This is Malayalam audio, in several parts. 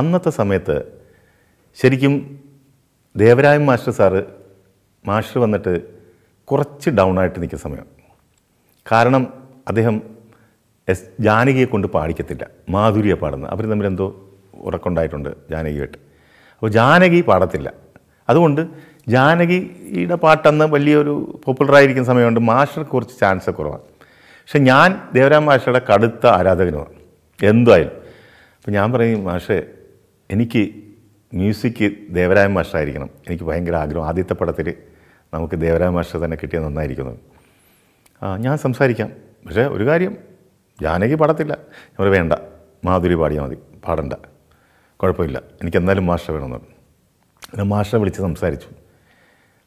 അന്നത്തെ സമയത്ത് ശരിക്കും ദേവരായ മാസ്റ്റർ സാറ് മാസ്റ്റർ വന്നിട്ട് കുറച്ച് ഡൗൺ ആയിട്ട് നിൽക്കുന്ന സമയം കാരണം അദ്ദേഹം എസ് ജാനകിയെ കൊണ്ട് പാടിക്കത്തില്ല മാധുരിയെ പാടുന്നത് അവർ തമ്മിൽ എന്തോ ഉറക്കമുണ്ടായിട്ടുണ്ട് ജാനകിയായിട്ട് അപ്പോൾ ജാനകി പാടത്തില്ല അതുകൊണ്ട് ജാനകിയുടെ പാട്ടെന്ന് വലിയൊരു പോപ്പുലറായിരിക്കുന്ന സമയമുണ്ട് മാസ്റ്റർക്ക് കുറച്ച് ചാൻസ് കുറവാണ് പക്ഷെ ഞാൻ ദേവരാം മാഷയുടെ കടുത്ത ആരാധകനുമാണ് എന്തായാലും അപ്പോൾ ഞാൻ പറയും മാഷേ എനിക്ക് മ്യൂസിക് ദേവരായ മാഷായിരിക്കണം എനിക്ക് ഭയങ്കര ആഗ്രഹം ആദ്യത്തെ പടത്തിൽ നമുക്ക് ദേവരായ മാഷ തന്നെ കിട്ടിയ നന്നായിരിക്കുന്നത് ഞാൻ സംസാരിക്കാം പക്ഷേ ഒരു കാര്യം ജാനകി പാടത്തില്ല അവർ വേണ്ട മാധുരി പാടിയാൽ മതി പാടണ്ട കുഴപ്പമില്ല എനിക്ക് എന്നാലും മാഷ വേണമെന്ന് പറഞ്ഞു മാഷ വിളിച്ച് സംസാരിച്ചു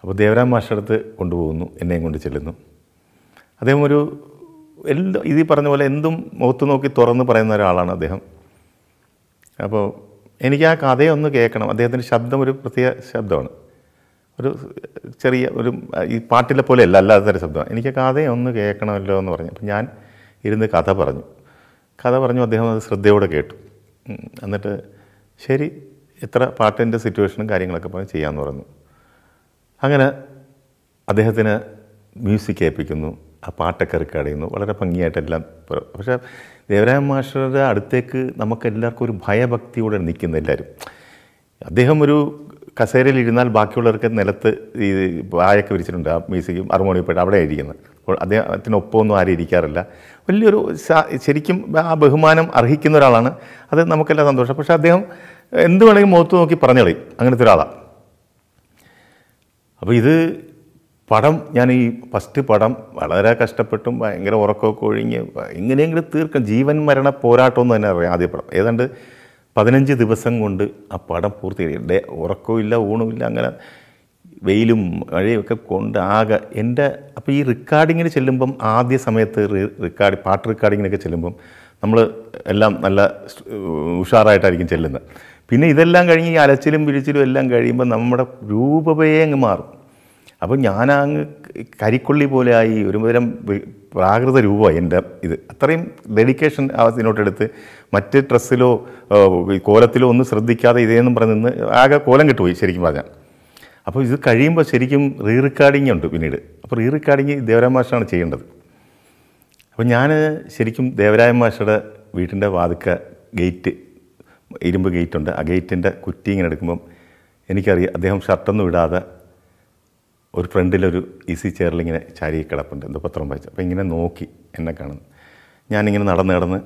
അപ്പോൾ ദേവരാം മാഷ അടുത്ത് കൊണ്ടുപോകുന്നു എന്നെയും കൊണ്ട് ചെല്ലുന്നു അദ്ദേഹം ഒരു എല്ലാ ഇതീ പറഞ്ഞ പോലെ എന്തും മുഖത്ത് നോക്കി തുറന്ന് പറയുന്ന ഒരാളാണ് അദ്ദേഹം അപ്പോൾ എനിക്ക് ആ കഥയൊന്ന് കേൾക്കണം അദ്ദേഹത്തിൻ്റെ ശബ്ദം ഒരു പ്രത്യേക ശബ്ദമാണ് ഒരു ചെറിയ ഒരു ഈ പാട്ടിലെ പോലെ അല്ല അല്ലാതെ തരം ശബ്ദമാണ് എനിക്ക് കഥയൊന്ന് കേൾക്കണമല്ലോ എന്ന് പറഞ്ഞു അപ്പം ഞാൻ ഇരുന്ന് കഥ പറഞ്ഞു കഥ പറഞ്ഞു അദ്ദേഹം അത് ശ്രദ്ധയോടെ കേട്ടു എന്നിട്ട് ശരി എത്ര പാട്ടിൻ്റെ സിറ്റുവേഷനും കാര്യങ്ങളൊക്കെ പറഞ്ഞ് ചെയ്യാമെന്ന് പറഞ്ഞു അങ്ങനെ അദ്ദേഹത്തിന് മ്യൂസിക് കേൾപ്പിക്കുന്നു ആ പാട്ടൊക്കെ റെക്കോർഡ് ചെയ്യുന്നു വളരെ ഭംഗിയായിട്ടെല്ലാം പക്ഷേ ദേവരായ മാഷറുടെ അടുത്തേക്ക് നമുക്കെല്ലാവർക്കും ഒരു ഭയഭക്തിയോടെ നിൽക്കുന്ന എല്ലാവരും അദ്ദേഹം ഒരു കസേരയിൽ ഇരുന്നാൽ ബാക്കിയുള്ളവർക്ക് നിലത്ത് ഈ വായൊക്കെ വിരിച്ചിട്ടുണ്ട് ആ മ്യൂസിക്കും ഹാർമോണിയപ്പെട്ട് അവിടെ ഇരിക്കുന്നത് അപ്പോൾ അദ്ദേഹത്തിനൊപ്പമൊന്നും ആരും ഇരിക്കാറില്ല വലിയൊരു ശരിക്കും ആ ബഹുമാനം അർഹിക്കുന്ന ഒരാളാണ് അത് നമുക്കെല്ലാം സന്തോഷം പക്ഷേ അദ്ദേഹം എന്ത് വേണമെങ്കിലും മുഖത്ത് നോക്കി പറഞ്ഞളയും അങ്ങനത്തെ ഒരാളാണ് അപ്പോൾ ഇത് പടം ഞാൻ ഈ ഫസ്റ്റ് പടം വളരെ കഷ്ടപ്പെട്ടും ഭയങ്കര ഉറക്കമൊക്കെ ഒഴിഞ്ഞ് എങ്ങനെയെങ്കിലും തീർക്കും ജീവൻ മരണ പോരാട്ടം എന്ന് തന്നെ അറിയാം ആദ്യ പടം ഏതാണ്ട് പതിനഞ്ച് ദിവസം കൊണ്ട് ആ പടം പൂർത്തീകരിക്കും ഉറക്കമില്ല ഊണുമില്ല അങ്ങനെ വെയിലും ഒക്കെ കൊണ്ട് ആകെ എൻ്റെ അപ്പോൾ ഈ റെക്കോർഡിങ്ങിന് ചെല്ലുമ്പം ആദ്യ സമയത്ത് റെക്കോർഡ് പാട്ട് റെക്കോർഡിങ്ങിനൊക്കെ ചെല്ലുമ്പം നമ്മൾ എല്ലാം നല്ല ഉഷാറായിട്ടായിരിക്കും ചെല്ലുന്നത് പിന്നെ ഇതെല്ലാം കഴിഞ്ഞ് ഈ അലച്ചിലും പിഴിച്ചിലും എല്ലാം കഴിയുമ്പോൾ നമ്മുടെ രൂപവേ അങ്ങ് മാറും അപ്പോൾ ഞാനങ്ങ് കരിക്കൊള്ളി പോലെയായി ഒരു മുതലം പ്രാകൃത രൂപമായി എൻ്റെ ഇത് അത്രയും ഡെഡിക്കേഷൻ അതിനോട്ടെടുത്ത് മറ്റ് ഡ്രസ്സിലോ കോലത്തിലോ ഒന്നും ശ്രദ്ധിക്കാതെ ഇതേന്നും പറഞ്ഞ് നിന്ന് ആകെ കോലം കിട്ടുപോയി ശരിക്കും പറഞ്ഞാൽ അപ്പോൾ ഇത് കഴിയുമ്പോൾ ശരിക്കും റീ റെക്കോർഡിംഗ് ഉണ്ട് പിന്നീട് അപ്പോൾ റീ റെക്കോർഡിംഗ് ദേവരായ മാഷാണ് ചെയ്യേണ്ടത് അപ്പോൾ ഞാൻ ശരിക്കും ദേവരായ മാഷയുടെ വീട്ടിൻ്റെ വാതുക്ക ഗേറ്റ് ഇരുമ്പ് ഗേറ്റുണ്ട് ആ ഗേറ്റിൻ്റെ കുറ്റി ഇങ്ങനെ എടുക്കുമ്പം എനിക്കറിയാം അദ്ദേഹം ഷർട്ടൊന്നും ഇടാതെ ഒരു ഫ്രണ്ടിലൊരു ഈസി ചെയറിൽ ഇങ്ങനെ ചാരി കിടപ്പുണ്ട് എന്തോ പത്രം വായിച്ചു അപ്പോൾ ഇങ്ങനെ നോക്കി എന്നെ കാണുന്നു ഞാനിങ്ങനെ നടന്ന് നടന്ന്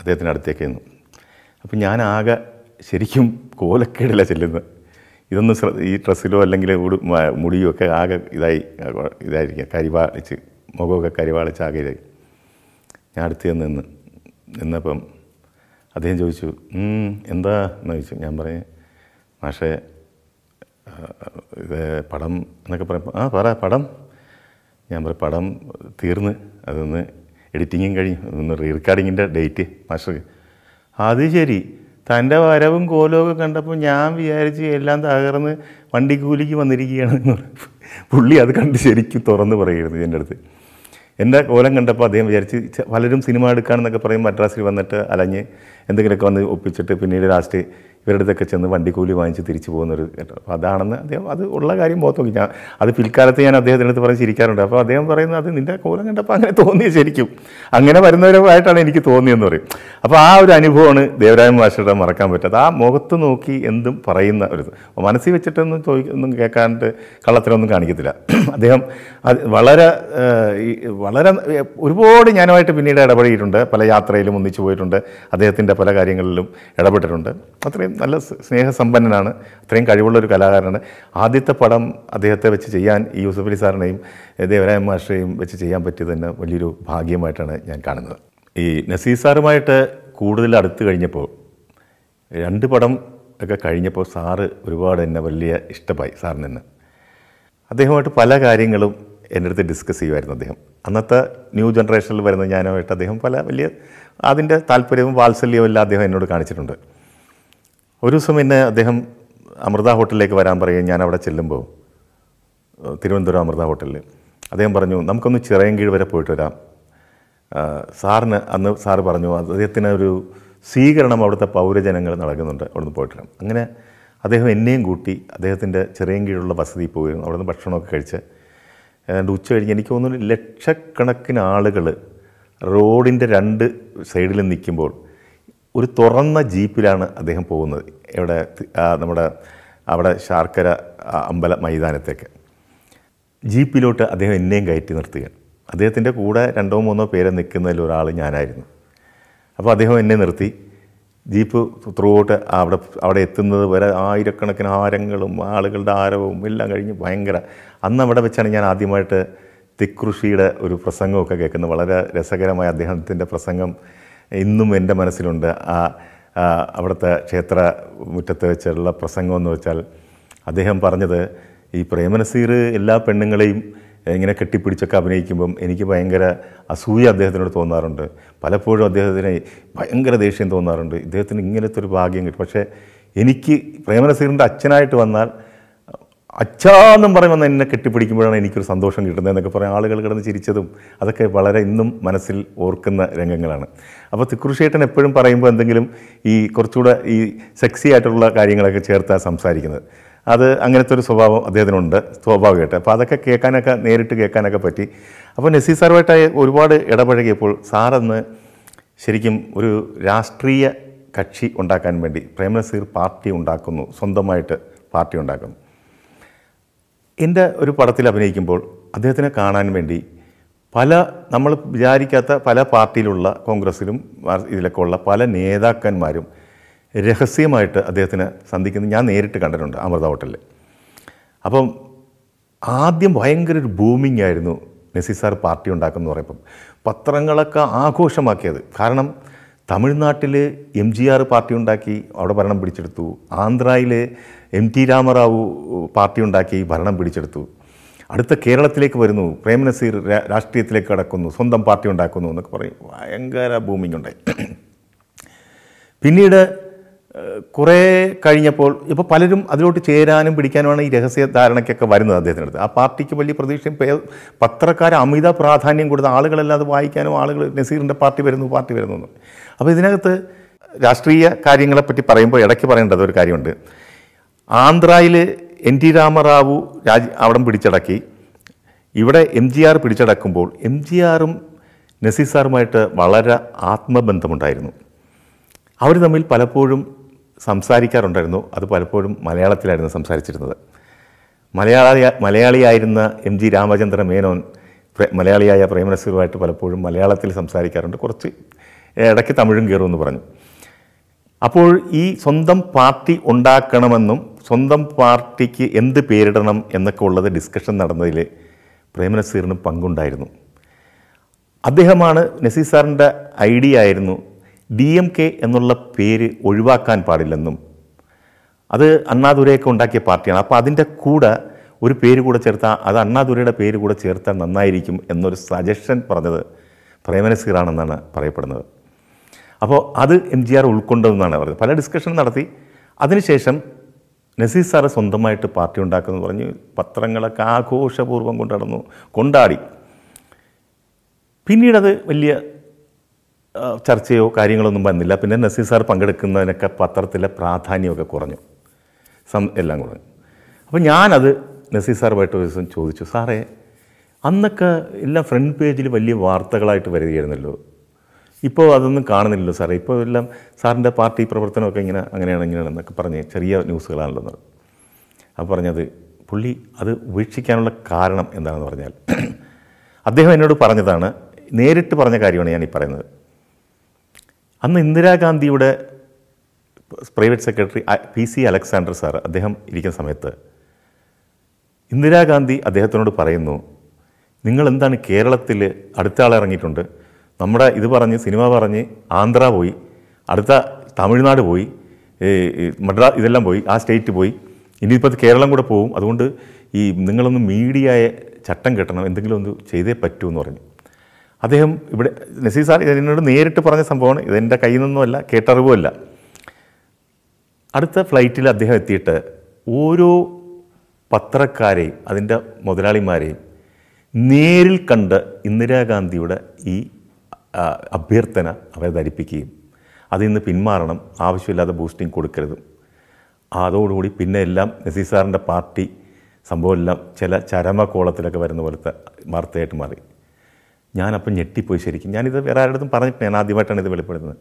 അദ്ദേഹത്തിൻ്റെ അടുത്തേക്ക് നിന്നു അപ്പോൾ ഞാനാകെ ശരിക്കും കോലക്കേടില്ല ചെല്ലുന്നത് ഇതൊന്നും ഈ ഡ്രസ്സിലോ അല്ലെങ്കിൽ മുടിയോ ഒക്കെ ആകെ ഇതായി ഇതായിരിക്കുക കരിവാളിച്ച് മുഖമൊക്കെ കരിവാളിച്ച് ആകെ ഇതായി ഞാൻ അടുത്ത് നിന്ന് നിന്നപ്പം അദ്ദേഹം ചോദിച്ചു എന്താ എന്ന് ചോദിച്ചു ഞാൻ പറഞ്ഞു പക്ഷേ ഇത് പടം എന്നൊക്കെ പറയുമ്പോൾ ആ പറ പടം ഞാൻ പറയും പടം തീർന്ന് അതൊന്ന് എഡിറ്റിങ്ങും കഴിഞ്ഞു അതൊന്ന് റീ റെക്കോർഡിങ്ങിൻ്റെ ഡേറ്റ് മാസ്റ്റർ അത് ശരി തൻ്റെ വരവും കോലമൊക്കെ കണ്ടപ്പോൾ ഞാൻ വിചാരിച്ച് എല്ലാം തകർന്ന് വണ്ടിക്കൂലിക്ക് വന്നിരിക്കുകയാണ് എന്ന് പുള്ളി അത് കണ്ട് ശരിക്കും തുറന്ന് പറയുമായിരുന്നു എൻ്റെ അടുത്ത് എൻ്റെ കോലം കണ്ടപ്പോൾ അദ്ദേഹം വിചാരിച്ച് പലരും സിനിമ എടുക്കാണെന്നൊക്കെ പറയും മദ്രാസിൽ വന്നിട്ട് അലഞ്ഞ് എന്തെങ്കിലുമൊക്കെ വന്ന് ഒപ്പിച്ചിട്ട് പിന്നീട് ലാസ്റ്റ് ഇവരുടെ അടുത്തൊക്കെ ചെന്ന് വണ്ടിക്കൂലി വാങ്ങിച്ച് തിരിച്ചു പോകുന്നൊരു അപ്പോൾ അതാണെന്ന് അദ്ദേഹം അത് ഉള്ള കാര്യം ബോധം നോക്കി ഞാൻ അത് പിൽക്കാലത്ത് ഞാൻ അദ്ദേഹത്തിൻ്റെ അടുത്ത് പറഞ്ഞ് ചിരിക്കാറുണ്ട് അപ്പോൾ അദ്ദേഹം പറയുന്നത് അത് നിൻ്റെ കോലം കണ്ടപ്പോൾ അങ്ങനെ തോന്നിയ ശരിക്കും അങ്ങനെ വരുന്നവരുമായിട്ടാണ് എനിക്ക് തോന്നിയെന്ന് പറയും അപ്പോൾ ആ ഒരു അനുഭവമാണ് ദേവരാജൻ മാഷയുടെ മറക്കാൻ പറ്റാത്ത ആ മുഖത്ത് നോക്കി എന്തും പറയുന്ന ഒരു മനസ്സിൽ വെച്ചിട്ടൊന്നും ചോദിക്കൊന്നും കേൾക്കാണ്ട് കള്ളത്തിനൊന്നും കാണിക്കത്തില്ല അദ്ദേഹം വളരെ വളരെ ഒരുപാട് ഞാനുമായിട്ട് പിന്നീട് ഇടപെടിയിട്ടുണ്ട് പല യാത്രയിലും ഒന്നിച്ചു പോയിട്ടുണ്ട് അദ്ദേഹത്തിൻ്റെ പല കാര്യങ്ങളിലും ഇടപെട്ടിട്ടുണ്ട് അത്രയും നല്ല സ്നേഹസമ്പന്നനാണ് അത്രയും കഴിവുള്ള ഒരു കലാകാരനാണ് ആദ്യത്തെ പടം അദ്ദേഹത്തെ വെച്ച് ചെയ്യാൻ ഈ യൂസഫ് അലി സാറിനെയും ദേവരായ മാഷയും വെച്ച് ചെയ്യാൻ പറ്റിയത് തന്നെ വലിയൊരു ഭാഗ്യമായിട്ടാണ് ഞാൻ കാണുന്നത് ഈ നസീർ സാറുമായിട്ട് കൂടുതൽ അടുത്ത് കഴിഞ്ഞപ്പോൾ രണ്ട് പടം ഒക്കെ കഴിഞ്ഞപ്പോൾ സാറ് ഒരുപാട് എന്നെ വലിയ ഇഷ്ടമായി സാറിന് തന്നെ അദ്ദേഹമായിട്ട് പല കാര്യങ്ങളും എൻ്റെ അടുത്ത് ഡിസ്കസ് ചെയ്യുമായിരുന്നു അദ്ദേഹം അന്നത്തെ ന്യൂ ജനറേഷനിൽ വരുന്ന ഞാനുമായിട്ട് അദ്ദേഹം പല വലിയ അതിൻ്റെ താല്പര്യവും വാത്സല്യവും എല്ലാം അദ്ദേഹം എന്നോട് കാണിച്ചിട്ടുണ്ട് ഒരു ദിവസം പിന്നെ അദ്ദേഹം അമൃത ഹോട്ടലിലേക്ക് വരാൻ പറയുകയും ഞാൻ അവിടെ ചെല്ലുമ്പോൾ തിരുവനന്തപുരം അമൃത ഹോട്ടലിൽ അദ്ദേഹം പറഞ്ഞു നമുക്കൊന്ന് കീഴ് വരെ പോയിട്ട് വരാം സാറിന് അന്ന് സാറ് പറഞ്ഞു അദ്ദേഹത്തിന് ഒരു സ്വീകരണം അവിടുത്തെ പൗരജനങ്ങൾ നടക്കുന്നുണ്ട് അവിടുന്ന് പോയിട്ട് വരാം അങ്ങനെ അദ്ദേഹം എന്നെയും കൂട്ടി അദ്ദേഹത്തിൻ്റെ ചിറയൻകീഴുള്ള വസതി പോയിരുന്നു അവിടുന്ന് ഭക്ഷണമൊക്കെ കഴിച്ച് ഏതാണ്ട് ഉച്ച കഴിഞ്ഞ് എനിക്ക് തോന്നുന്നു ലക്ഷക്കണക്കിന് ആളുകൾ റോഡിൻ്റെ രണ്ട് സൈഡിൽ നിൽക്കുമ്പോൾ ഒരു തുറന്ന ജീപ്പിലാണ് അദ്ദേഹം പോകുന്നത് ഇവിടെ നമ്മുടെ അവിടെ ശാർക്കര അമ്പല മൈതാനത്തേക്ക് ജീപ്പിലോട്ട് അദ്ദേഹം എന്നെയും കയറ്റി നിർത്തുകയാണ് അദ്ദേഹത്തിൻ്റെ കൂടെ രണ്ടോ മൂന്നോ പേരെ നിൽക്കുന്നതിൽ ഒരാൾ ഞാനായിരുന്നു അപ്പോൾ അദ്ദേഹം എന്നെ നിർത്തി ജീപ്പ് ത്രൂ അവിടെ അവിടെ എത്തുന്നത് വരെ ആയിരക്കണക്കിന് ആരങ്ങളും ആളുകളുടെ ആരവും എല്ലാം കഴിഞ്ഞ് ഭയങ്കര അന്ന് അവിടെ വെച്ചാണ് ഞാൻ ആദ്യമായിട്ട് തിക്കൃഷിയുടെ ഒരു പ്രസംഗമൊക്കെ കേൾക്കുന്നത് വളരെ രസകരമായ അദ്ദേഹത്തിൻ്റെ പ്രസംഗം ഇന്നും എൻ്റെ മനസ്സിലുണ്ട് ആ അവിടുത്തെ ക്ഷേത്ര മുറ്റത്ത് വെച്ചുള്ള പ്രസംഗം എന്ന് വെച്ചാൽ അദ്ദേഹം പറഞ്ഞത് ഈ പ്രേമനസീർ എല്ലാ പെണ്ണുങ്ങളെയും ഇങ്ങനെ കെട്ടിപ്പിടിച്ചൊക്കെ അഭിനയിക്കുമ്പം എനിക്ക് ഭയങ്കര അസൂയ അദ്ദേഹത്തിനോട് തോന്നാറുണ്ട് പലപ്പോഴും അദ്ദേഹത്തിന് ഭയങ്കര ദേഷ്യം തോന്നാറുണ്ട് ഇദ്ദേഹത്തിന് ഇങ്ങനത്തെ ഒരു ഭാഗ്യം കിട്ടും പക്ഷേ എനിക്ക് പ്രേമനസീറിൻ്റെ അച്ഛനായിട്ട് വന്നാൽ അച്ഛാന്നും പറയുമ്പോൾ എന്നെ കെട്ടിപ്പിടിക്കുമ്പോഴാണ് എനിക്കൊരു സന്തോഷം കിട്ടുന്നത് എന്നൊക്കെ പറയാം ആളുകൾ കിടന്ന് ചിരിച്ചതും അതൊക്കെ വളരെ ഇന്നും മനസ്സിൽ ഓർക്കുന്ന രംഗങ്ങളാണ് അപ്പോൾ തിക്കുറിശേട്ടൻ എപ്പോഴും പറയുമ്പോൾ എന്തെങ്കിലും ഈ കുറച്ചുകൂടെ ഈ സെക്സി ആയിട്ടുള്ള കാര്യങ്ങളൊക്കെ ചേർത്താണ് സംസാരിക്കുന്നത് അത് അങ്ങനത്തെ ഒരു സ്വഭാവം അദ്ദേഹത്തിനുണ്ട് സ്വാഭാവികമായിട്ട് അപ്പോൾ അതൊക്കെ കേൾക്കാനൊക്കെ നേരിട്ട് കേൾക്കാനൊക്കെ പറ്റി അപ്പോൾ നസീർ സാറുമായിട്ടായി ഒരുപാട് ഇടപഴകിയപ്പോൾ സാറെന്ന് ശരിക്കും ഒരു രാഷ്ട്രീയ കക്ഷി ഉണ്ടാക്കാൻ വേണ്ടി പ്രേമനസീർ പാർട്ടി ഉണ്ടാക്കുന്നു സ്വന്തമായിട്ട് പാർട്ടി ഉണ്ടാക്കുന്നു എൻ്റെ ഒരു പടത്തിൽ അഭിനയിക്കുമ്പോൾ അദ്ദേഹത്തിനെ കാണാൻ വേണ്ടി പല നമ്മൾ വിചാരിക്കാത്ത പല പാർട്ടിയിലുള്ള കോൺഗ്രസ്സിലും ഇതിലൊക്കെ ഉള്ള പല നേതാക്കന്മാരും രഹസ്യമായിട്ട് അദ്ദേഹത്തിന് സന്ധിക്കുന്നത് ഞാൻ നേരിട്ട് കണ്ടിട്ടുണ്ട് അമൃത ഹോട്ടലിൽ അപ്പം ആദ്യം ഭയങ്കര ഒരു ബൂമിംഗ് ആയിരുന്നു നെസി സാർ പാർട്ടി ഉണ്ടാക്കുന്ന പറയുമ്പം പത്രങ്ങളൊക്കെ ആഘോഷമാക്കിയത് കാരണം തമിഴ്നാട്ടിൽ എം ജി ആർ പാർട്ടി ഉണ്ടാക്കി അവിടെ ഭരണം പിടിച്ചെടുത്തു ആന്ധ്രയിൽ എം ടി രാമറാവു പാർട്ടി ഉണ്ടാക്കി ഭരണം പിടിച്ചെടുത്തു അടുത്ത കേരളത്തിലേക്ക് വരുന്നു പ്രേമനസീർ രാഷ്ട്രീയത്തിലേക്ക് കടക്കുന്നു സ്വന്തം പാർട്ടി ഉണ്ടാക്കുന്നു എന്നൊക്കെ പറയും ഭയങ്കര ബൂമിങ് ഉണ്ടായി പിന്നീട് കുറേ കഴിഞ്ഞപ്പോൾ ഇപ്പോൾ പലരും അതിലോട്ട് ചേരാനും പിടിക്കാനുമാണ് ഈ രഹസ്യ ധാരണയ്ക്കൊക്കെ വരുന്നത് അദ്ദേഹത്തിനടുത്ത് ആ പാർട്ടിക്ക് വലിയ പ്രതീക്ഷയും പത്രക്കാരെ അമിത പ്രാധാന്യം കൊടുത്ത ആളുകളെല്ലാം അത് വായിക്കാനും ആളുകൾ നസീറിൻ്റെ പാർട്ടി വരുന്നു പാർട്ടി വരുന്നു അപ്പോൾ ഇതിനകത്ത് രാഷ്ട്രീയ കാര്യങ്ങളെപ്പറ്റി പറയുമ്പോൾ ഇടയ്ക്ക് പറയേണ്ടത് ഒരു കാര്യമുണ്ട് ആന്ധ്രയിൽ എൻ ടി രാമറാവു രാജ് അവിടം പിടിച്ചടക്കി ഇവിടെ എം ജി ആർ പിടിച്ചടക്കുമ്പോൾ എം ജി ആറും നസീസാറുമായിട്ട് വളരെ ആത്മബന്ധമുണ്ടായിരുന്നു അവർ തമ്മിൽ പലപ്പോഴും സംസാരിക്കാറുണ്ടായിരുന്നു അത് പലപ്പോഴും മലയാളത്തിലായിരുന്നു സംസാരിച്ചിരുന്നത് മലയാളി മലയാളിയായിരുന്ന എം ജി രാമചന്ദ്ര മേനോൻ മലയാളിയായ പ്രേമനസീറുമായിട്ട് പലപ്പോഴും മലയാളത്തിൽ സംസാരിക്കാറുണ്ട് കുറച്ച് ഇടയ്ക്ക് തമിഴും കയറുമെന്ന് പറഞ്ഞു അപ്പോൾ ഈ സ്വന്തം പാർട്ടി ഉണ്ടാക്കണമെന്നും സ്വന്തം പാർട്ടിക്ക് എന്ത് പേരിടണം എന്നൊക്കെ ഉള്ളത് ഡിസ്കഷൻ നടന്നതിൽ പ്രേമനസീറിന് പങ്കുണ്ടായിരുന്നു അദ്ദേഹമാണ് നസീർ സാറിൻ്റെ ഐഡിയ ആയിരുന്നു ഡി എം കെ എന്നുള്ള പേര് ഒഴിവാക്കാൻ പാടില്ലെന്നും അത് അണ്ണാദുരയൊക്കെ ഉണ്ടാക്കിയ പാർട്ടിയാണ് അപ്പോൾ അതിൻ്റെ കൂടെ ഒരു പേര് കൂടെ ചേർത്താൽ അത് അണ്ണാദുരയുടെ പേര് കൂടെ ചേർത്താൽ നന്നായിരിക്കും എന്നൊരു സജഷൻ പറഞ്ഞത് പ്രേമനസീറാണെന്നാണ് പറയപ്പെടുന്നത് അപ്പോൾ അത് എം ജി ആർ ഉൾക്കൊണ്ടതെന്നാണ് പറയുന്നത് പല ഡിസ്കഷനും നടത്തി അതിനുശേഷം നസീർ സാറ് സ്വന്തമായിട്ട് പാർട്ടി ഉണ്ടാക്കുമെന്ന് പറഞ്ഞ് പത്രങ്ങളൊക്കെ ആഘോഷപൂർവ്വം കൊണ്ടടന്നു കൊണ്ടാടി പിന്നീടത് വലിയ ചർച്ചയോ കാര്യങ്ങളൊന്നും വന്നില്ല പിന്നെ നസീർ സാർ പങ്കെടുക്കുന്നതിനൊക്കെ പത്രത്തിലെ പ്രാധാന്യമൊക്കെ കുറഞ്ഞു സം എല്ലാം കുറഞ്ഞു അപ്പോൾ ഞാനത് നസീർ സാറുമായിട്ട് ഒരു ദിവസം ചോദിച്ചു സാറേ അന്നൊക്കെ എല്ലാ ഫ്രണ്ട് പേജിൽ വലിയ വാർത്തകളായിട്ട് വരികയായിരുന്നല്ലോ ഇപ്പോൾ അതൊന്നും കാണുന്നില്ലല്ലോ സാറേ ഇപ്പോൾ എല്ലാം സാറിൻ്റെ പാർട്ടി പ്രവർത്തനമൊക്കെ ഇങ്ങനെ അങ്ങനെയാണ് ഇങ്ങനെയാണെന്നൊക്കെ പറഞ്ഞ് ചെറിയ ന്യൂസുകളാണല്ലോ എന്നത് അപ്പോൾ പറഞ്ഞത് പുള്ളി അത് ഉപേക്ഷിക്കാനുള്ള കാരണം എന്താണെന്ന് പറഞ്ഞാൽ അദ്ദേഹം എന്നോട് പറഞ്ഞതാണ് നേരിട്ട് പറഞ്ഞ കാര്യമാണ് ഞാൻ ഈ പറയുന്നത് അന്ന് ഇന്ദിരാഗാന്ധിയുടെ private secretary P C Alexander sir അദ്ദേഹം ഇരിക്കുന്ന സമയത്ത് ഇന്ദിരാഗാന്ധി അദ്ദേഹത്തിനോട് പറയുന്നു നിങ്ങളെന്താണ് കേരളത്തിൽ അടുത്ത ആളിറങ്ങിയിട്ടുണ്ട് നമ്മുടെ ഇത് പറഞ്ഞ് സിനിമ പറഞ്ഞ് ആന്ധ്ര പോയി അടുത്ത തമിഴ്നാട് പോയി മദ്രാസ് ഇതെല്ലാം പോയി ആ സ്റ്റേറ്റ് പോയി ഇനിയിപ്പോൾ കേരളം കൂടെ പോകും അതുകൊണ്ട് ഈ നിങ്ങളൊന്ന് മീഡിയയെ ചട്ടം കെട്ടണം എന്തെങ്കിലും ഒന്ന് ചെയ്തേ പറ്റൂ എന്ന് പറഞ്ഞു അദ്ദേഹം ഇവിടെ നസീർ സാർ എന്നോട് നേരിട്ട് പറഞ്ഞ സംഭവമാണ് ഇതെൻ്റെ കയ്യിൽ നിന്നുമല്ല കേട്ടറിവുമല്ല അടുത്ത ഫ്ലൈറ്റിൽ അദ്ദേഹം എത്തിയിട്ട് ഓരോ പത്രക്കാരെയും അതിൻ്റെ മുതലാളിമാരെയും നേരിൽ കണ്ട് ഇന്ദിരാഗാന്ധിയുടെ ഈ അഭ്യർത്ഥന അവരെ ധരിപ്പിക്കുകയും അതിൽ നിന്ന് പിന്മാറണം ആവശ്യമില്ലാതെ ബൂസ്റ്റിംഗ് കൊടുക്കരുത് അതോടുകൂടി പിന്നെ എല്ലാം നസീർ സാറിൻ്റെ പാർട്ടി സംഭവമെല്ലാം ചില ചരമ കോളത്തിലൊക്കെ വരുന്ന പോലത്തെ വാർത്തയായിട്ട് മാറി ഞാനപ്പം ഞെട്ടിപ്പോയി ശരിക്കും ഞാനിത് വേറെ ആരുടെ അടുത്തും പറഞ്ഞിട്ട് ഞാൻ ആദ്യമായിട്ടാണ് ഇത് വെളിപ്പെടുന്നത്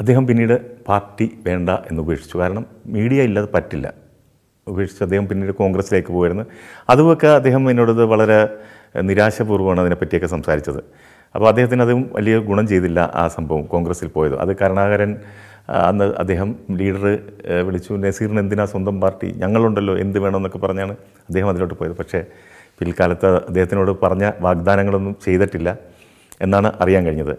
അദ്ദേഹം പിന്നീട് പാർട്ടി വേണ്ട എന്ന് ഉപേക്ഷിച്ചു കാരണം മീഡിയ ഇല്ലാതെ പറ്റില്ല ഉപേക്ഷിച്ച് അദ്ദേഹം പിന്നീട് കോൺഗ്രസ്സിലേക്ക് പോയിരുന്നു അതുമൊക്കെ അദ്ദേഹം എന്നോട് വളരെ നിരാശപൂർവ്വമാണ് അതിനെപ്പറ്റിയൊക്കെ സംസാരിച്ചത് അപ്പോൾ അദ്ദേഹത്തിന് അതും വലിയ ഗുണം ചെയ്തില്ല ആ സംഭവം കോൺഗ്രസ്സിൽ പോയത് അത് കരുണാകരൻ അന്ന് അദ്ദേഹം ലീഡർ വിളിച്ചു നസീറിന് എന്തിനാ സ്വന്തം പാർട്ടി ഞങ്ങളുണ്ടല്ലോ എന്ത് വേണമെന്നൊക്കെ പറഞ്ഞാണ് അദ്ദേഹം അതിലോട്ട് പോയത് പക്ഷേ പിൽക്കാലത്ത് അദ്ദേഹത്തിനോട് പറഞ്ഞ വാഗ്ദാനങ്ങളൊന്നും ചെയ്തിട്ടില്ല എന്നാണ് അറിയാൻ കഴിഞ്ഞത്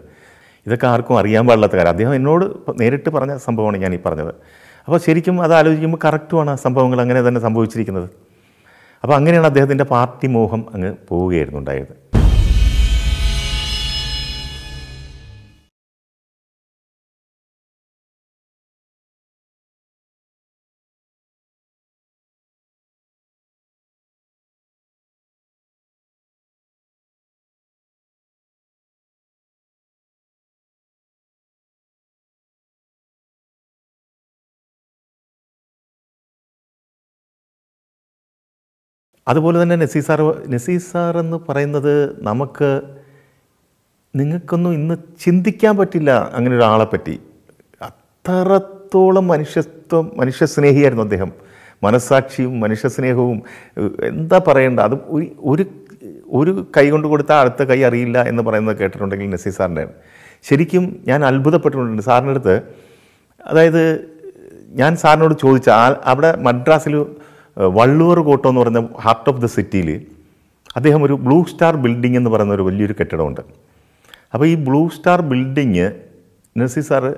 ഇതൊക്കെ ആർക്കും അറിയാൻ പാടില്ലാത്ത കാര്യം അദ്ദേഹം എന്നോട് നേരിട്ട് പറഞ്ഞ സംഭവമാണ് ഞാൻ ഈ പറഞ്ഞത് അപ്പോൾ ശരിക്കും അത് ആലോചിക്കുമ്പോൾ കറക്റ്റുമാണ് ആ സംഭവങ്ങൾ അങ്ങനെ തന്നെ സംഭവിച്ചിരിക്കുന്നത് അപ്പോൾ അങ്ങനെയാണ് അദ്ദേഹത്തിൻ്റെ പാർട്ടി മോഹം അങ്ങ് പോവുകയായിരുന്നു ഉണ്ടായത് അതുപോലെ തന്നെ നസീസാർ സാർ സാർ എന്ന് പറയുന്നത് നമുക്ക് നിങ്ങൾക്കൊന്നും ഇന്ന് ചിന്തിക്കാൻ പറ്റില്ല അങ്ങനെ ഒരാളെ പറ്റി അത്രത്തോളം മനുഷ്യത്വം മനുഷ്യസ്നേഹിയായിരുന്നു അദ്ദേഹം മനസ്സാക്ഷിയും മനുഷ്യസ്നേഹവും എന്താ പറയേണ്ട അത് ഒരു ഒരു കൈ കൊണ്ട് കൊടുത്താൽ അടുത്ത കൈ അറിയില്ല എന്ന് പറയുന്നത് കേട്ടിട്ടുണ്ടെങ്കിൽ നസീർ സാറിൻ്റെ ശരിക്കും ഞാൻ അത്ഭുതപ്പെട്ടിട്ടുണ്ട് സാറിൻ്റെ അടുത്ത് അതായത് ഞാൻ സാറിനോട് ചോദിച്ച അവിടെ മദ്രാസിൽ വള്ളുവർ കോട്ട എന്ന് പറയുന്ന ഹാർട്ട് ഓഫ് ദ സിറ്റിയിൽ അദ്ദേഹം ഒരു ബ്ലൂ സ്റ്റാർ ബിൽഡിംഗ് എന്ന് പറയുന്ന ഒരു വലിയൊരു കെട്ടിടമുണ്ട് അപ്പോൾ ഈ ബ്ലൂ സ്റ്റാർ ബിൽഡിങ് നഴ്സി സാറ്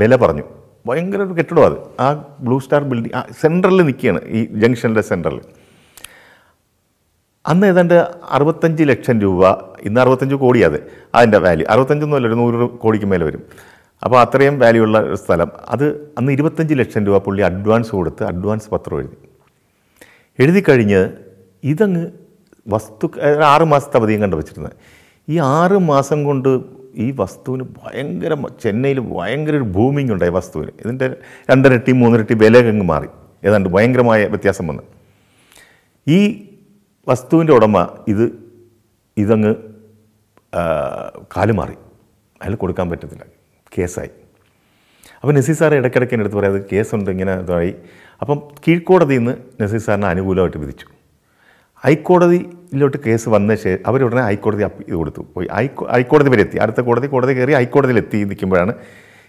വില പറഞ്ഞു ഭയങ്കര ഒരു കെട്ടിടം അത് ആ ബ്ലൂ സ്റ്റാർ ബിൽഡിംഗ് ആ സെൻട്രലിൽ നിൽക്കുകയാണ് ഈ ജംഗ്ഷനിലെ സെൻട്രലിൽ അന്ന് ഏതാണ്ട് അറുപത്തഞ്ച് ലക്ഷം രൂപ ഇന്ന് അറുപത്തഞ്ച് കോടിയാണ് അതിൻ്റെ വാല്യൂ അറുപത്തഞ്ചൊന്നും അല്ല ഒരു നൂറ് കോടിക്ക് മേലെ വരും അപ്പോൾ അത്രയും വാല്യൂ ഉള്ള സ്ഥലം അത് അന്ന് ഇരുപത്തഞ്ച് ലക്ഷം രൂപ പുള്ളി അഡ്വാൻസ് കൊടുത്ത് അഡ്വാൻസ് പത്രം എഴുതി എഴുതി കഴിഞ്ഞ് ഇതങ്ങ് വസ്തു ആറ് മാസത്തെ അവധിയും കണ്ട് വെച്ചിരുന്നത് ഈ ആറ് മാസം കൊണ്ട് ഈ വസ്തുവിന് ഭയങ്കര ചെന്നൈയിൽ ഭയങ്കര ഒരു ബൂമിങ് ഉണ്ടായി വസ്തുവിന് ഇതിൻ്റെ രണ്ടരട്ടി മൂന്നിരട്ടി അങ്ങ് മാറി ഏതാണ്ട് ഭയങ്കരമായ വ്യത്യാസം വന്ന് ഈ വസ്തുവിൻ്റെ ഉടമ ഇത് ഇതങ്ങ് കാലുമാറി അതിൽ കൊടുക്കാൻ പറ്റത്തില്ല കേസായി അപ്പോൾ നസീസാറെ ഇടയ്ക്കിടയ്ക്ക് എൻ്റെ അടുത്ത് പറയാം അത് കേസുണ്ട് ഇങ്ങനെ ഇതായി അപ്പം കീഴ്ക്കോടതിയിൽ നിന്ന് നസീർ സാറിന് അനുകൂലമായിട്ട് വിധിച്ചു ഹൈക്കോടതിയിലോട്ട് കേസ് വന്ന ശേഷം അവരുടനെ ഹൈക്കോടതി ഇത് കൊടുത്തു പോയി ഹൈക്കോ ഹൈക്കോടതി വരെ എത്തി അടുത്ത കോടതി കോടതി കയറി ഹൈക്കോടതിയിൽ എത്തി നിൽക്കുമ്പോഴാണ്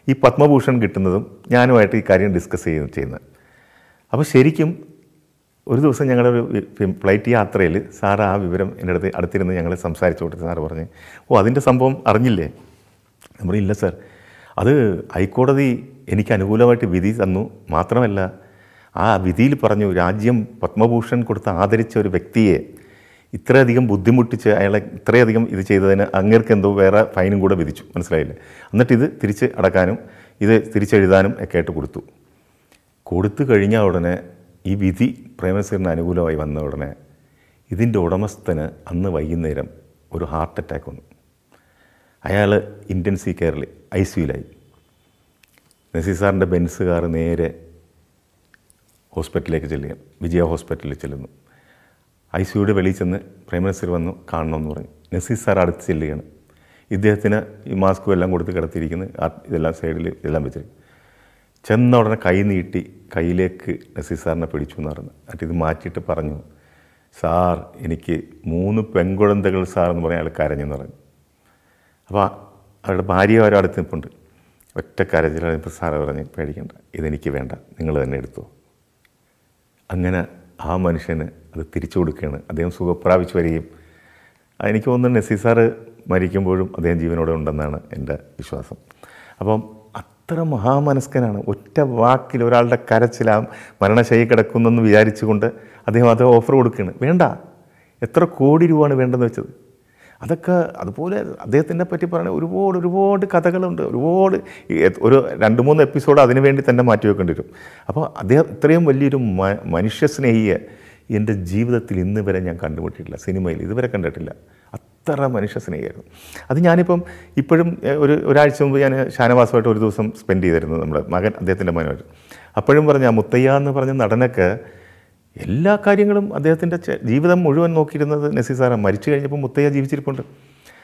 ഈ പത്മഭൂഷൺ കിട്ടുന്നതും ഞാനുമായിട്ട് ഈ കാര്യം ഡിസ്കസ് ചെയ്യുന്ന ചെയ്യുന്നത് അപ്പോൾ ശരിക്കും ഒരു ദിവസം ഞങ്ങളുടെ ഒരു ഫ്ലൈറ്റ് യാത്രയിൽ സാർ ആ വിവരം എൻ്റെ അടുത്ത് അടുത്തിരുന്ന് ഞങ്ങൾ സംസാരിച്ചു കൊടുത്ത് സാർ പറഞ്ഞ് ഓ അതിൻ്റെ സംഭവം അറിഞ്ഞില്ലേ നമ്മൾ ഇല്ല സാർ അത് ഹൈക്കോടതി എനിക്ക് അനുകൂലമായിട്ട് വിധി തന്നു മാത്രമല്ല ആ വിധിയിൽ പറഞ്ഞു രാജ്യം പത്മഭൂഷൺ കൊടുത്ത് ആദരിച്ച ഒരു വ്യക്തിയെ ഇത്രയധികം ബുദ്ധിമുട്ടിച്ച് അയാളെ ഇത്രയധികം ഇത് ചെയ്തതിന് അങ്ങേർക്ക് എന്തോ വേറെ ഫൈനും കൂടെ വിധിച്ചു മനസ്സിലായില്ലേ എന്നിട്ട് ഇത് തിരിച്ച് അടക്കാനും ഇത് തിരിച്ചെഴുതാനും ഒക്കെ ആയിട്ട് കൊടുത്തു കൊടുത്തു കഴിഞ്ഞ ഉടനെ ഈ വിധി പ്രേമസീറിന് അനുകൂലമായി വന്ന ഉടനെ ഇതിൻ്റെ ഉടമസ്ഥന് അന്ന് വൈകുന്നേരം ഒരു ഹാർട്ട് അറ്റാക്ക് വന്നു അയാൾ ഇൻറ്റൻസീവ് കെയറിൽ ഐ സിയുലായി നസീസാറിൻ്റെ ബെൻസുകാർ ബെൻസ് കാർ നേരെ ഹോസ്പിറ്റലിലേക്ക് ചെല്ലുക വിജയ ഹോസ്പിറ്റലിൽ ചെല്ലുന്നു ഐ സിയുടെ വെളിയിൽ ചെന്ന് പ്രൈം മിനിസ്റ്റർ വന്ന് കാണണമെന്ന് പറഞ്ഞു നസീർ സാർ അടുത്ത് ചെല്ലുകയാണ് ഇദ്ദേഹത്തിന് ഈ മാസ്കും എല്ലാം കൊടുത്ത് കിടത്തിയിരിക്കുന്നു ഇതെല്ലാം സൈഡിൽ ഇതെല്ലാം വെച്ചിരിക്കും ചെന്ന ഉടനെ കൈ നീട്ടി കയ്യിലേക്ക് നസീർ സാറിനെ പിടിച്ചു എന്ന് പറഞ്ഞു എന്നിട്ട് ഇത് മാറ്റിയിട്ട് പറഞ്ഞു സാർ എനിക്ക് മൂന്ന് പെൺകുഴന്തകൾ സാർ എന്ന് പറഞ്ഞ അയാൾ കരഞ്ഞെന്ന് പറഞ്ഞു അപ്പോൾ അവരുടെ ഭാര്യ അവരടുത്ത് നിൽപ്പുണ്ട് ഒറ്റ കരച്ചിലാണ് ഇപ്പോൾ സാറ് പറഞ്ഞ് പേടിക്കേണ്ട ഇതെനിക്ക് വേണ്ട നിങ്ങൾ തന്നെ എടുത്തോ അങ്ങനെ ആ മനുഷ്യന് അത് തിരിച്ചു കൊടുക്കുകയാണ് അദ്ദേഹം സുഖപ്രാപിച്ചു വരികയും എനിക്ക് തോന്നുന്നു നസീ സാറ് മരിക്കുമ്പോഴും അദ്ദേഹം ജീവനോടെ ഉണ്ടെന്നാണ് എൻ്റെ വിശ്വാസം അപ്പം അത്ര മഹാമനസ്കനാണ് ഒറ്റ വാക്കിൽ ഒരാളുടെ കരച്ചിൽ ആ മരണശൈലി കിടക്കുന്നെന്ന് വിചാരിച്ചുകൊണ്ട് അദ്ദേഹം അത് ഓഫർ കൊടുക്കുകയാണ് വേണ്ട എത്ര കോടി രൂപയാണ് വേണ്ടെന്ന് വെച്ചത് അതൊക്കെ അതുപോലെ അദ്ദേഹത്തിനെ പറ്റി പറയുന്ന ഒരുപാട് ഒരുപാട് കഥകളുണ്ട് ഒരുപാട് ഒരു രണ്ട് മൂന്ന് എപ്പിസോഡ് അതിനു വേണ്ടി തന്നെ മാറ്റി വെക്കേണ്ടി വരും അപ്പോൾ അദ്ദേഹം ഇത്രയും വലിയൊരു മനുഷ്യസ്നേഹിയെ എൻ്റെ ജീവിതത്തിൽ ഇന്ന് വരെ ഞാൻ കണ്ടുമുട്ടിയിട്ടില്ല സിനിമയിൽ ഇതുവരെ കണ്ടിട്ടില്ല അത്ര മനുഷ്യസ്നേഹിയായിരുന്നു അത് ഞാനിപ്പം ഇപ്പോഴും ഒരു ഒരാഴ്ച മുമ്പ് ഞാൻ ഷാനവാസമായിട്ട് ഒരു ദിവസം സ്പെൻഡ് ചെയ്തിരുന്നു നമ്മുടെ മകൻ അദ്ദേഹത്തിൻ്റെ മകനായിട്ട് അപ്പോഴും പറഞ്ഞ മുത്തയ്യ എന്ന് പറഞ്ഞ നടനൊക്കെ എല്ലാ കാര്യങ്ങളും അദ്ദേഹത്തിൻ്റെ ജീവിതം മുഴുവൻ നോക്കിയിരുന്നത് സാറ മരിച്ചു കഴിഞ്ഞപ്പോൾ മുത്തയ്യ ജീവിച്ചിരിപ്പുണ്ട്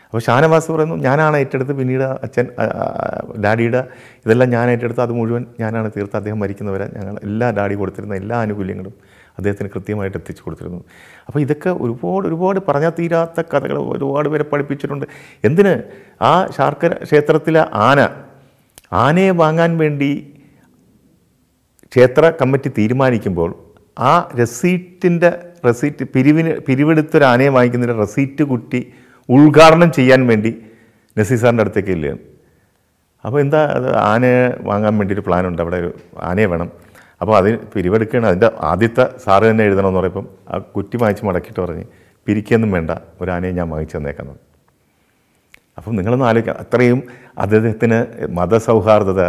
അപ്പോൾ ഷാനവാസ് പറയുന്നു ഞാനാണ് ഏറ്റെടുത്ത് പിന്നീട് അച്ഛൻ ഡാഡിയുടെ ഇതെല്ലാം ഞാൻ ഏറ്റെടുത്ത് അത് മുഴുവൻ ഞാനാണ് തീർത്ത് അദ്ദേഹം മരിക്കുന്നവരെ ഞങ്ങൾ എല്ലാ ഡാഡി കൊടുത്തിരുന്ന എല്ലാ ആനുകൂല്യങ്ങളും അദ്ദേഹത്തിന് കൃത്യമായിട്ട് എത്തിച്ചു കൊടുത്തിരുന്നു അപ്പോൾ ഇതൊക്കെ ഒരുപാട് ഒരുപാട് പറഞ്ഞാൽ തീരാത്ത കഥകൾ ഒരുപാട് പേരെ പഠിപ്പിച്ചിട്ടുണ്ട് എന്തിന് ആ ശാർക്കര ക്ഷേത്രത്തിലെ ആന ആനയെ വാങ്ങാൻ വേണ്ടി ക്ഷേത്ര കമ്മിറ്റി തീരുമാനിക്കുമ്പോൾ ആ റെസീറ്റിൻ്റെ റെസീറ്റ് പിരിവിന് പിരിവെടുത്തൊരു ആനയെ വാങ്ങിക്കുന്നതിൻ്റെ റെസീറ്റ് കുട്ടി ഉദ്ഘാടനം ചെയ്യാൻ വേണ്ടി നസീർ സാറിൻ്റെ അടുത്തേക്ക് ഇല്ലയാണ് അപ്പോൾ എന്താ അത് ആനയെ വാങ്ങാൻ വേണ്ടി ഒരു പ്ലാനുണ്ട് അവിടെ ഒരു ആനയെ വേണം അപ്പോൾ അതിന് പിരിവെടുക്കുകയാണ് അതിൻ്റെ ആദ്യത്തെ സാറ് തന്നെ എഴുതണമെന്ന് പറയുമ്പം ആ കുറ്റി വാങ്ങിച്ച് മടക്കിയിട്ട് പറഞ്ഞ് പിരിക്കൊന്നും വേണ്ട ഒരു ആനയെ ഞാൻ വാങ്ങിച്ചു തന്നേക്കാം അപ്പം നിങ്ങളൊന്ന് ആലോചിക്കുക അത്രയും അദ്ദേഹത്തിന് മതസൗഹാർദ്ദത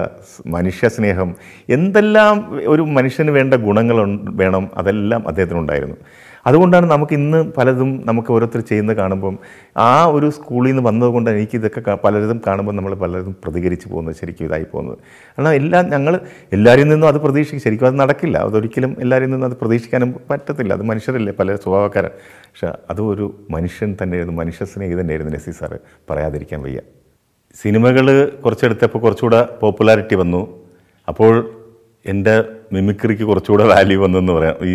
മനുഷ്യസ്നേഹം എന്തെല്ലാം ഒരു മനുഷ്യന് വേണ്ട ഗുണങ്ങൾ വേണം അതെല്ലാം അദ്ദേഹത്തിനുണ്ടായിരുന്നു അതുകൊണ്ടാണ് നമുക്ക് ഇന്ന് പലതും നമുക്ക് ഓരോരുത്തർ ചെയ്യുന്നത് കാണുമ്പം ആ ഒരു സ്കൂളിൽ നിന്ന് വന്നതുകൊണ്ട് എനിക്ക് ഇതൊക്കെ പലരും കാണുമ്പോൾ നമ്മൾ പലരും പ്രതികരിച്ച് പോകുന്നത് ശരിക്കും ഇതായി പോകുന്നത് കാരണം എല്ലാം ഞങ്ങൾ എല്ലാവരിൽ നിന്നും അത് പ്രതീക്ഷിക്കും ശരിക്കും അത് നടക്കില്ല അതൊരിക്കലും എല്ലാവരിൽ നിന്നും അത് പ്രതീക്ഷിക്കാനും പറ്റത്തില്ല അത് മനുഷ്യരല്ലേ പല സ്വഭാവക്കാരൻ പക്ഷെ അതും ഒരു മനുഷ്യൻ തന്നെയായിരുന്നു മനുഷ്യ സ്നേഹിതനായിരുന്നു നെസി സാറ് പറയാതിരിക്കാൻ വയ്യ സിനിമകൾ കുറച്ചെടുത്തപ്പോൾ കുറച്ചുകൂടെ പോപ്പുലാരിറ്റി വന്നു അപ്പോൾ എൻ്റെ മിമിക്രിക്ക് കുറച്ചുകൂടെ വാല്യൂ വന്നു എന്ന് പറയാം ഈ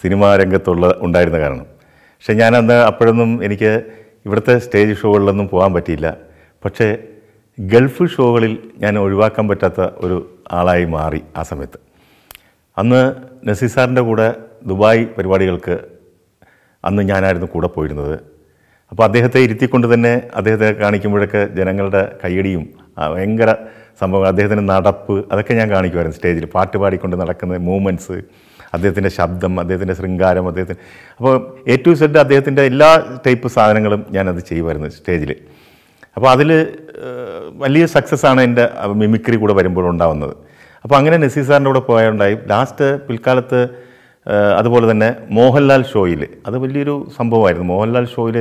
സിനിമാ രംഗത്തുള്ള ഉണ്ടായിരുന്ന കാരണം പക്ഷേ ഞാൻ അന്ന് അപ്പോഴൊന്നും എനിക്ക് ഇവിടുത്തെ സ്റ്റേജ് ഷോകളിലൊന്നും പോകാൻ പറ്റിയില്ല പക്ഷേ ഗൾഫ് ഷോകളിൽ ഞാൻ ഒഴിവാക്കാൻ പറ്റാത്ത ഒരു ആളായി മാറി ആ സമയത്ത് അന്ന് നസീസാറിൻ്റെ കൂടെ ദുബായ് പരിപാടികൾക്ക് അന്ന് ഞാനായിരുന്നു കൂടെ പോയിരുന്നത് അപ്പോൾ അദ്ദേഹത്തെ ഇരുത്തിക്കൊണ്ട് തന്നെ അദ്ദേഹത്തെ കാണിക്കുമ്പോഴൊക്കെ ജനങ്ങളുടെ കൈയടിയും ഭയങ്കര സംഭവം അദ്ദേഹത്തിൻ്റെ നടപ്പ് അതൊക്കെ ഞാൻ കാണിക്കുമായിരുന്നു സ്റ്റേജിൽ പാട്ട് പാടിക്കൊണ്ട് നടക്കുന്ന മൂവ്മെൻറ്റ്സ് അദ്ദേഹത്തിൻ്റെ ശബ്ദം അദ്ദേഹത്തിൻ്റെ ശൃംഗാരം അദ്ദേഹത്തിന് അപ്പോൾ എ ടു സെഡ് അദ്ദേഹത്തിൻ്റെ എല്ലാ ടൈപ്പ് സാധനങ്ങളും ഞാനത് ചെയ്യുമായിരുന്നു സ്റ്റേജിൽ അപ്പോൾ അതിൽ വലിയ സക്സസ് ആണ് എൻ്റെ മിമിക്രി കൂടെ വരുമ്പോൾ ഉണ്ടാവുന്നത് അപ്പോൾ അങ്ങനെ നസീർ സാറിൻ്റെ കൂടെ പോയുണ്ടായി ലാസ്റ്റ് പിൽക്കാലത്ത് അതുപോലെ തന്നെ മോഹൻലാൽ ഷോയിൽ അത് വലിയൊരു സംഭവമായിരുന്നു മോഹൻലാൽ ഷോയിൽ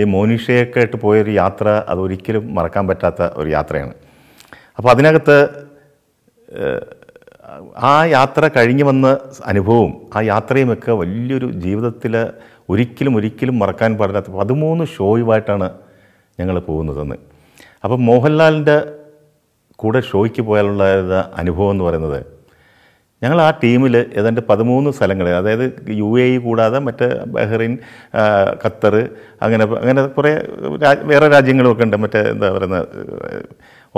ഈ മോനിഷയൊക്കെ ആയിട്ട് പോയൊരു യാത്ര അതൊരിക്കലും മറക്കാൻ പറ്റാത്ത ഒരു യാത്രയാണ് അപ്പോൾ അതിനകത്ത് ആ യാത്ര കഴിഞ്ഞു വന്ന അനുഭവവും ആ യാത്രയുമൊക്കെ വലിയൊരു ജീവിതത്തിൽ ഒരിക്കലും ഒരിക്കലും മറക്കാൻ പാടില്ലാത്ത പതിമൂന്ന് ഷോയുമായിട്ടാണ് ഞങ്ങൾ പോകുന്നതെന്ന് അപ്പം മോഹൻലാലിൻ്റെ കൂടെ ഷോയ്ക്ക് പോയാലുള്ള അനുഭവം എന്ന് പറയുന്നത് ഞങ്ങൾ ആ ടീമിൽ ഏതാണ്ട് പതിമൂന്ന് സ്ഥലങ്ങൾ അതായത് യു എ ഇ കൂടാതെ മറ്റ് ബഹ്റിൻ ഖത്തർ അങ്ങനെ അങ്ങനെ കുറേ വേറെ രാജ്യങ്ങളൊക്കെ ഉണ്ട് മറ്റേ എന്താ പറയുന്നത്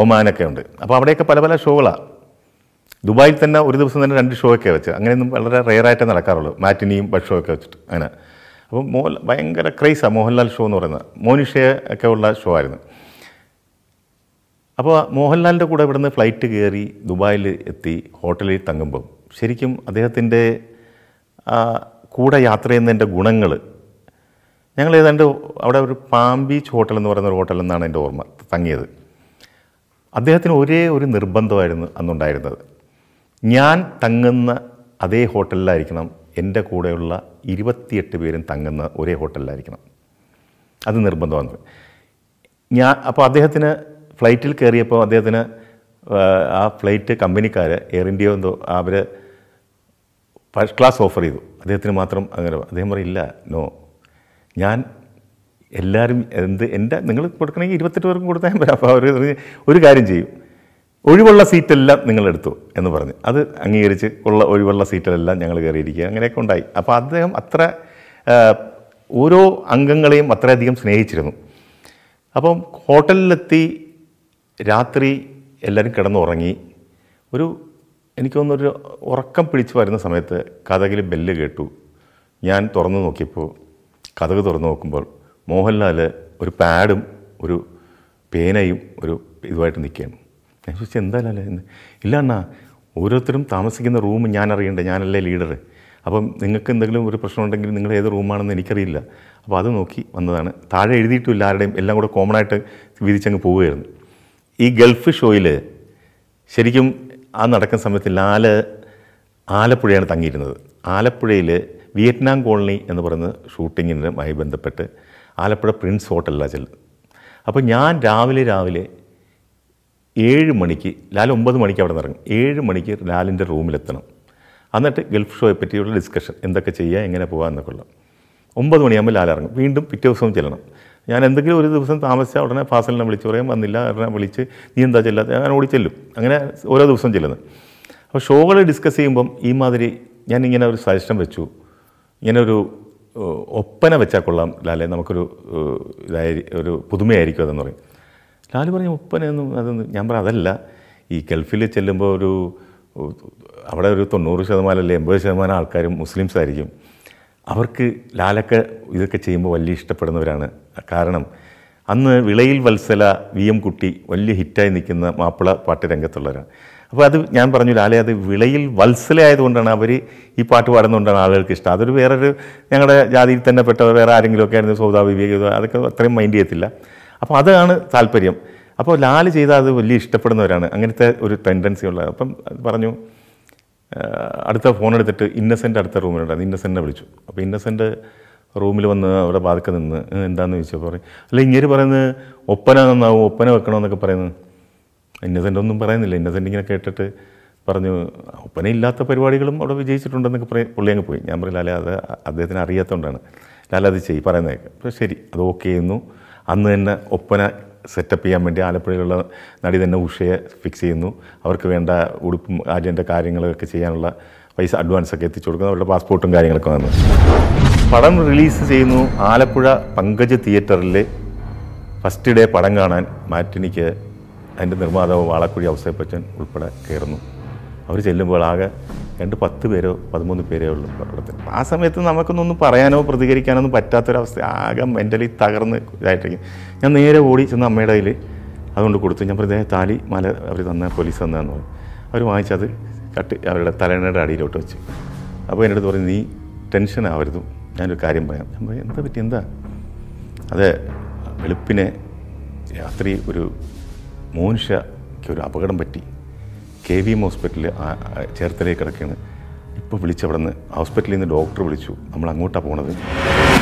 ഒമാനൊക്കെ ഉണ്ട് അപ്പോൾ അവിടെയൊക്കെ പല പല ഷോകളാണ് ദുബായിൽ തന്നെ ഒരു ദിവസം തന്നെ രണ്ട് ഷോ ഒക്കെ വെച്ച് അങ്ങനെയൊന്നും വളരെ റെയറായിട്ടേ നടക്കാറുള്ളൂ മാറ്റിനിയും ബഡ് ഷോ ഒക്കെ വെച്ചിട്ട് അങ്ങനെ അപ്പം മോ ഭയങ്കര ക്രൈസാണ് മോഹൻലാൽ ഷോ എന്ന് പറയുന്നത് മോനിഷയെ ഒക്കെ ഉള്ള ഷോ ആയിരുന്നു അപ്പോൾ മോഹൻലാലിൻ്റെ കൂടെ ഇവിടുന്ന് ഫ്ലൈറ്റ് കയറി ദുബായിൽ എത്തി ഹോട്ടലിൽ തങ്ങുമ്പം ശരിക്കും അദ്ദേഹത്തിൻ്റെ കൂടെ യാത്ര ചെയ്യുന്നതിൻ്റെ ഗുണങ്ങൾ ഞങ്ങൾ ഏതാണ്ട് അവിടെ ഒരു പാം ബീച്ച് ഹോട്ടൽ എന്ന് പറയുന്ന ഒരു ഹോട്ടൽ എന്നാണ് എൻ്റെ ഓർമ്മ തങ്ങിയത് അദ്ദേഹത്തിന് ഒരേ ഒരു നിർബന്ധമായിരുന്നു അന്നുണ്ടായിരുന്നത് ഞാൻ തങ്ങുന്ന അതേ ഹോട്ടലിലായിരിക്കണം എൻ്റെ കൂടെയുള്ള ഇരുപത്തിയെട്ട് പേരും തങ്ങുന്ന ഒരേ ഹോട്ടലിലായിരിക്കണം അത് നിർബന്ധമാണ് ഞാൻ അപ്പോൾ അദ്ദേഹത്തിന് ഫ്ലൈറ്റിൽ കയറിയപ്പോൾ അദ്ദേഹത്തിന് ആ ഫ്ലൈറ്റ് കമ്പനിക്കാർ എയർ ഇന്ത്യ എന്തോ അവർ ഫസ്റ്റ് ക്ലാസ് ഓഫർ ചെയ്തു അദ്ദേഹത്തിന് മാത്രം അങ്ങനെ അദ്ദേഹം പറയില്ല നോ ഞാൻ എല്ലാവരും എന്ത് എൻ്റെ നിങ്ങൾ കൊടുക്കണമെങ്കിൽ ഇരുപത്തെട്ട് പേർക്കും കൊടുത്താൽ പറയാം അപ്പോൾ അവർ ഒരു കാര്യം ചെയ്യും ഒഴിവുള്ള സീറ്റെല്ലാം നിങ്ങൾ എടുത്തു എന്ന് പറഞ്ഞു അത് അംഗീകരിച്ച് ഉള്ള ഒഴിവുള്ള സീറ്റിലെല്ലാം ഞങ്ങൾ കയറിയിരിക്കുക അങ്ങനെയൊക്കെ ഉണ്ടായി അപ്പോൾ അദ്ദേഹം അത്ര ഓരോ അംഗങ്ങളെയും അത്രയധികം സ്നേഹിച്ചിരുന്നു അപ്പം ഹോട്ടലിലെത്തി രാത്രി എല്ലാവരും കിടന്നുറങ്ങി ഒരു എനിക്ക് ഉറക്കം പിടിച്ചു വരുന്ന സമയത്ത് കഥകിൽ ബെല്ല് കേട്ടു ഞാൻ തുറന്നു നോക്കിയപ്പോൾ കഥക് തുറന്നു നോക്കുമ്പോൾ മോഹൻലാൽ ഒരു പാഡും ഒരു പേനയും ഒരു ഇതുമായിട്ട് നിൽക്കുകയാണ് ഞാൻ ചോദിച്ചു എന്തായാലും എന്ന് ഇല്ല അണ്ണാ ഓരോരുത്തരും താമസിക്കുന്ന റൂം ഞാൻ അറിയണ്ടേ ഞാനല്ലേ ലീഡർ അപ്പം നിങ്ങൾക്ക് എന്തെങ്കിലും ഒരു പ്രശ്നം ഉണ്ടെങ്കിൽ നിങ്ങൾ ഏത് റൂമാണെന്ന് എനിക്കറിയില്ല അപ്പോൾ അത് നോക്കി വന്നതാണ് താഴെ എഴുതിയിട്ടില്ല ആരുടെയും എല്ലാം കൂടെ കോമൺ ആയിട്ട് വിധിച്ചങ്ങ് പോവുകയായിരുന്നു ഈ ഗൾഫ് ഷോയിൽ ശരിക്കും ആ നടക്കുന്ന സമയത്ത് ലാല് ആലപ്പുഴയാണ് തങ്ങിയിരുന്നത് ആലപ്പുഴയിൽ വിയറ്റ്നാം കോളനി എന്ന് പറയുന്ന ഷൂട്ടിങ്ങിനുമായി ബന്ധപ്പെട്ട് ആലപ്പുഴ പ്രിൻസ് ഹോട്ടലിലാണ് ചെല്ലുന്നത് അപ്പോൾ ഞാൻ രാവിലെ രാവിലെ ഏഴ് മണിക്ക് ലാൽ ഒമ്പത് മണിക്ക് അവിടെ നിന്ന് ഇറങ്ങും ഏഴ് മണിക്ക് ലാലിൻ്റെ റൂമിലെത്തണം എന്നിട്ട് ഗൾഫ് ഷോയെ പറ്റിയുള്ള ഡിസ്കഷൻ എന്തൊക്കെ ചെയ്യുക എങ്ങനെ പോകുക എന്നൊക്കെ ഉള്ളത് ഒമ്പത് മണിയാകുമ്പോൾ ലാൽ ഇറങ്ങും വീണ്ടും പിറ്റേ ദിവസം ചെല്ലണം ഞാൻ എന്തെങ്കിലും ഒരു ദിവസം താമസിച്ചാൽ ഉടനെ ഫാസലിനെ വിളിച്ച് പറയും വന്നില്ല ഉടനെ വിളിച്ച് നീ എന്താ ചെല്ലാത്ത ഞാൻ ഓടി ചെല്ലും അങ്ങനെ ഓരോ ദിവസം ചെല്ലുന്നത് അപ്പോൾ ഷോകൾ ഡിസ്കസ് ചെയ്യുമ്പം ഈ മാതിരി ഞാൻ ഇങ്ങനെ ഒരു സജഷൻ വെച്ചു ഇങ്ങനെ ഒരു ഒപ്പന വെച്ചാൽ കൊള്ളാം ലാലെ നമുക്കൊരു ഇതായി ഒരു പുതുമയായിരിക്കും അതെന്ന് പറയും ലാലു പറഞ്ഞ ഒപ്പനൊന്നും അതൊന്നും ഞാൻ പറഞ്ഞു അതല്ല ഈ ഗൾഫിൽ ചെല്ലുമ്പോൾ ഒരു അവിടെ ഒരു തൊണ്ണൂറ് ശതമാനം അല്ലെങ്കിൽ എൺപത് ശതമാനം ആൾക്കാരും മുസ്ലിംസ് ആയിരിക്കും അവർക്ക് ലാലൊക്കെ ഇതൊക്കെ ചെയ്യുമ്പോൾ വലിയ ഇഷ്ടപ്പെടുന്നവരാണ് കാരണം അന്ന് വിളയിൽ വത്സല വി എം കുട്ടി വലിയ ഹിറ്റായി നിൽക്കുന്ന മാപ്പിള പാട്ട് രംഗത്തുള്ളവരാണ് അപ്പോൾ അത് ഞാൻ പറഞ്ഞു ലാലെ അത് വിളയിൽ വത്സല ആയതുകൊണ്ടാണ് അവർ ഈ പാട്ട് പാടുന്നതുകൊണ്ടാണ് ആളുകൾക്ക് ഇഷ്ടം അതൊരു വേറൊരു ഞങ്ങളുടെ ജാതിയിൽ തന്നെ പെട്ടവർ വേറെ ആരെങ്കിലുമൊക്കെ ആയിരുന്നു സൗദാ വിവേക അതൊക്കെ അത്രയും മൈൻഡ് ചെയ്യത്തില്ല അപ്പോൾ അതാണ് താല്പര്യം അപ്പോൾ ലാൽ ചെയ്താൽ അത് വലിയ ഇഷ്ടപ്പെടുന്നവരാണ് അങ്ങനത്തെ ഒരു ടെൻഡൻസി ഉള്ളത് അപ്പം പറഞ്ഞു അടുത്ത ഫോൺ എടുത്തിട്ട് ഇന്നസെൻ്റ് അടുത്ത റൂമിലുണ്ടായിരുന്നു ഇന്നസെൻ്റിനെ വിളിച്ചു അപ്പോൾ ഇന്നസെൻ്റ് റൂമിൽ വന്ന് അവിടെ ബാധിക്ക നിന്ന് എന്താണെന്ന് ചോദിച്ചപ്പോൾ പറയും അല്ല ഇങ്ങനെ പറയുന്നത് ഒപ്പന നന്നാവും ഒപ്പന വെക്കണമെന്നൊക്കെ പറയുന്നത് ഇന്നസെൻ്റ് ഒന്നും പറയുന്നില്ല ഇന്നസെൻ്റ് ഇങ്ങനെ കേട്ടിട്ട് പറഞ്ഞു ഒപ്പന ഇല്ലാത്ത പരിപാടികളും അവിടെ വിജയിച്ചിട്ടുണ്ടെന്നൊക്കെ പറയും പുള്ളി അങ്ങ് പോയി ഞാൻ പറയും ലാലെ അത് അദ്ദേഹത്തിന് അറിയാത്തതുകൊണ്ടാണ് ലാലത് അത് ചെയ്യും പറയുന്നതൊക്കെ അപ്പോൾ ശരി അത് ഓക്കെ ചെയ്യുന്നു അന്ന് തന്നെ ഒപ്പന സെറ്റപ്പ് ചെയ്യാൻ വേണ്ടി ആലപ്പുഴയിലുള്ള നടി തന്നെ ഉഷയെ ഫിക്സ് ചെയ്യുന്നു അവർക്ക് വേണ്ട ഉടുപ്പും അതിൻ്റെ കാര്യങ്ങളൊക്കെ ചെയ്യാനുള്ള പൈസ അഡ്വാൻസ് ഒക്കെ എത്തിച്ചു കൊടുക്കുന്നു അവരുടെ പാസ്പോർട്ടും കാര്യങ്ങളൊക്കെ വന്നു പടം റിലീസ് ചെയ്യുന്നു ആലപ്പുഴ പങ്കജ് തിയേറ്ററിൽ ഫസ്റ്റ് ഡേ പടം കാണാൻ മാറ്റിനിക്ക് അതിൻ്റെ നിർമ്മാതാവ് വാളക്കുഴി അവസരപ്പച്ചൻ ഉൾപ്പെടെ കയറുന്നു അവർ ചെല്ലുമ്പോൾ ആകെ രണ്ട് പത്ത് പേരോ പതിമൂന്ന് പേരേ ഉള്ളൂ പടത്തിൽ ആ സമയത്ത് നമുക്കൊന്നും പറയാനോ പ്രതികരിക്കാനോ ഒന്നും പറ്റാത്തൊരവസ്ഥ ആകെ മെൻ്റലി തകർന്ന് ഇതായിട്ടിരിക്കും ഞാൻ നേരെ ഓടി ചെന്ന് അമ്മയുടെ കയ്യിൽ അതുകൊണ്ട് കൊടുത്തു ഞാൻ പ്രത്യേക താലി മല അവർ തന്ന പോലീസ് തന്നതെന്ന് പറഞ്ഞു അവർ വാങ്ങിച്ചത് കട്ട് അവരുടെ തലേണയുടെ അടിയിലോട്ട് വെച്ച് അപ്പോൾ എൻ്റെ അടുത്ത് പറഞ്ഞു നീ ടെൻഷൻ ആവരുത് ഞാനൊരു കാര്യം പറയാം ഞാൻ പറയാം എന്താ പറ്റി എന്താ അതെ വെളുപ്പിനെ രാത്രി ഒരു മോനുഷ്യയ്ക്ക് ഒരു അപകടം പറ്റി കെ വി എം ഹോസ്പിറ്റലിൽ ചേർത്തലയിൽ കിടക്കുകയാണ് ഇപ്പോൾ വിളിച്ചവിടെ നിന്ന് ഹോസ്പിറ്റലിൽ നിന്ന് ഡോക്ടർ വിളിച്ചു നമ്മൾ അങ്ങോട്ടാണ് പോണത്